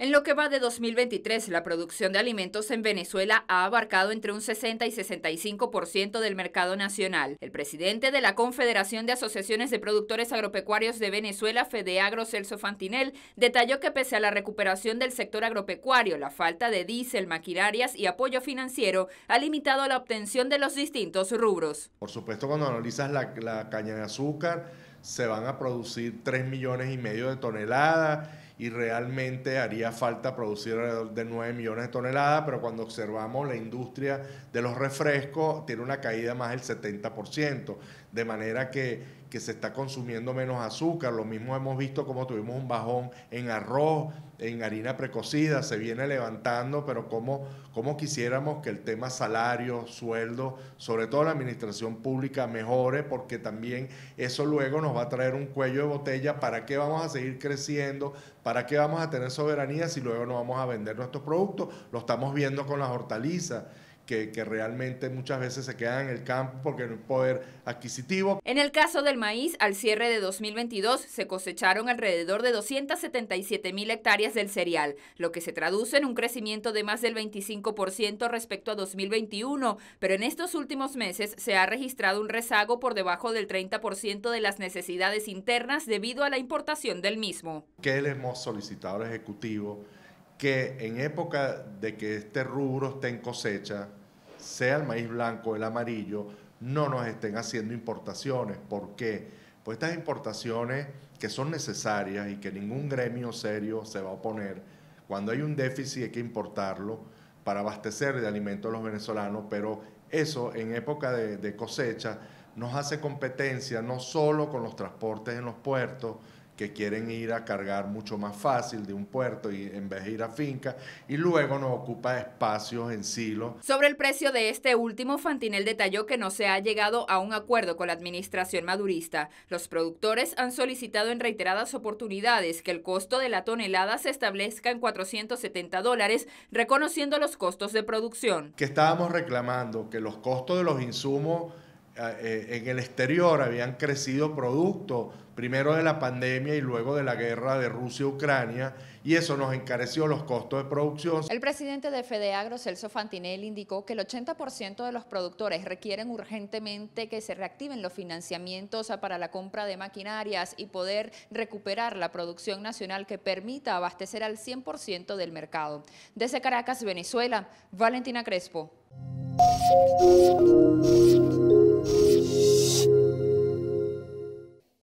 En lo que va de 2023, la producción de alimentos en Venezuela ha abarcado entre un 60 y 65% del mercado nacional. El presidente de la Confederación de Asociaciones de Productores Agropecuarios de Venezuela, Fedeagro Celso Fantinel, detalló que pese a la recuperación del sector agropecuario, la falta de diésel, maquinarias y apoyo financiero ha limitado la obtención de los distintos rubros. Por supuesto, cuando analizas la, la caña de azúcar, se van a producir 3 millones y medio de toneladas y realmente haría falta producir alrededor de 9 millones de toneladas, pero cuando observamos la industria de los refrescos tiene una caída más del 70%, de manera que que se está consumiendo menos azúcar. Lo mismo hemos visto como tuvimos un bajón en arroz, en harina precocida, se viene levantando, pero como, quisiéramos que el tema salario, sueldo, sobre todo la administración pública mejore, porque también eso luego nos va a traer un cuello de botella. ¿Para qué vamos a seguir creciendo? ¿Para qué vamos a tener soberanía si luego no vamos a vender nuestros productos? Lo estamos viendo con las hortalizas que, realmente muchas veces se quedan en el campo porque no hay poder adquisitivo. En el caso del maíz, al cierre de 2022 se cosecharon alrededor de 277 mil hectáreas del cereal, lo que se traduce en un crecimiento de más del 25% respecto a 2021, pero en estos últimos meses se ha registrado un rezago por debajo del 30% de las necesidades internas debido a la importación del mismo. ¿Qué le hemos solicitado al Ejecutivo? que en época de que este rubro esté en cosecha, sea el maíz blanco, o el amarillo, no nos estén haciendo importaciones. ¿Por qué? Pues estas importaciones que son necesarias y que ningún gremio serio se va a oponer, cuando hay un déficit hay que importarlo para abastecer de alimentos a los venezolanos, pero eso en época de cosecha nos hace competencia no solo con los transportes en los puertos, que quieren ir a cargar mucho más fácil de un puerto y en vez de ir a finca y luego nos ocupa espacios en silos. Sobre el precio de este último, Fantinel detalló que no se ha llegado a un acuerdo con la administración madurista. Los productores han solicitado en reiteradas oportunidades que el costo de la tonelada se establezca en 470 dólares, reconociendo los costos de producción. Que estábamos reclamando que los costos de los insumos Ah, eh, en el exterior habían crecido productos, primero de la pandemia y luego de la guerra de Rusia-Ucrania, y eso nos encareció los costos de producción. El presidente de Fedeagro, Celso Fantinel, indicó que el 80% de los productores requieren urgentemente que se reactiven los financiamientos para la compra de maquinarias y poder recuperar la producción nacional que permita abastecer al 100% del mercado. Desde Caracas, Venezuela, Valentina Crespo.